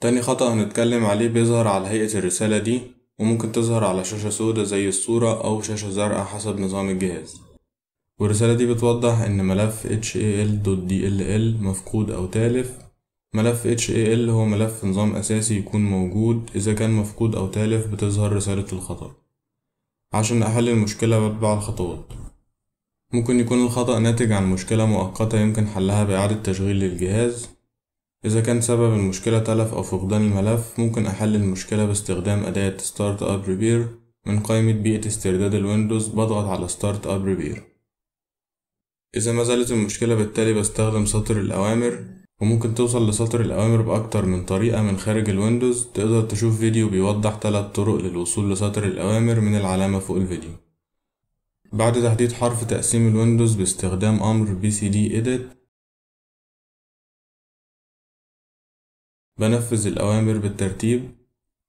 تاني خطأ هنتكلم عليه بيظهر على هيئة الرسالة دي وممكن تظهر على شاشة سودة زي الصورة أو شاشة زرقاء حسب نظام الجهاز والرسالة دي بتوضح إن ملف HAL.dll مفقود أو تالف ملف HAL هو ملف نظام أساسي يكون موجود إذا كان مفقود أو تالف بتظهر رسالة الخطأ عشان أحل المشكلة بتبع الخطوات ممكن يكون الخطأ ناتج عن مشكلة مؤقتة يمكن حلها بإعادة تشغيل الجهاز إذا كان سبب المشكلة تلف أو فقدان الملف ممكن أحل المشكلة باستخدام أداة Start Up Repair من قائمة بيئة استرداد الويندوز بضغط على Start Up Repair إذا ما زالت المشكلة بالتالي بستخدم سطر الأوامر وممكن توصل لسطر الأوامر بأكتر من طريقة من خارج الويندوز تقدر تشوف فيديو بيوضح تلات طرق للوصول لسطر الأوامر من العلامة فوق الفيديو بعد تحديد حرف تقسيم الويندوز باستخدام أمر PCD edit بنفذ الأوامر بالترتيب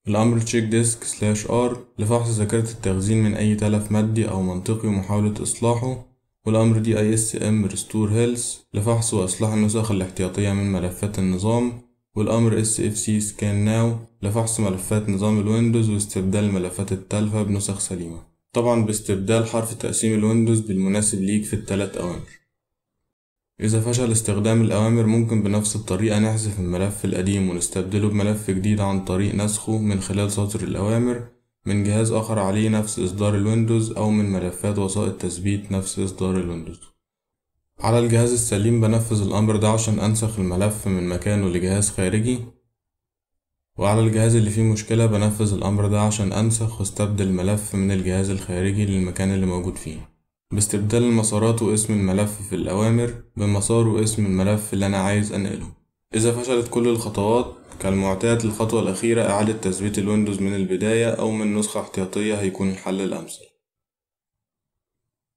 الأمر تشيك ديسك سلاش r لفحص ذاكرة التخزين من أي تلف مادي أو منطقي ومحاولة إصلاحه والأمر دي إم restore health لفحص وإصلاح النسخ الاحتياطية من ملفات النظام والأمر SFC scan now لفحص ملفات نظام الويندوز واستبدال الملفات التالفة بنسخ سليمة طبعا باستبدال حرف تقسيم الويندوز بالمناسب ليك في التلات أوامر إذا فشل استخدام الأوامر ممكن بنفس الطريقة نحذف الملف القديم ونستبدله بملف جديد عن طريق نسخه من خلال سطر الأوامر من جهاز آخر عليه نفس إصدار الويندوز أو من ملفات وسائط تثبيت نفس إصدار الويندوز على الجهاز السليم بنفذ الأمر ده عشان أنسخ الملف من مكانه لجهاز خارجي وعلى الجهاز اللي فيه مشكلة بنفذ الأمر ده عشان أنسخ واستبدل الملف من الجهاز الخارجي للمكان اللي موجود فيه باستبدال المسارات واسم الملف في الأوامر بمسار واسم الملف اللي أنا عايز أنقله إذا فشلت كل الخطوات كالمعتاد الخطوة الأخيرة إعادة تثبيت الويندوز من البداية أو من نسخة احتياطية هيكون الحل الأمثل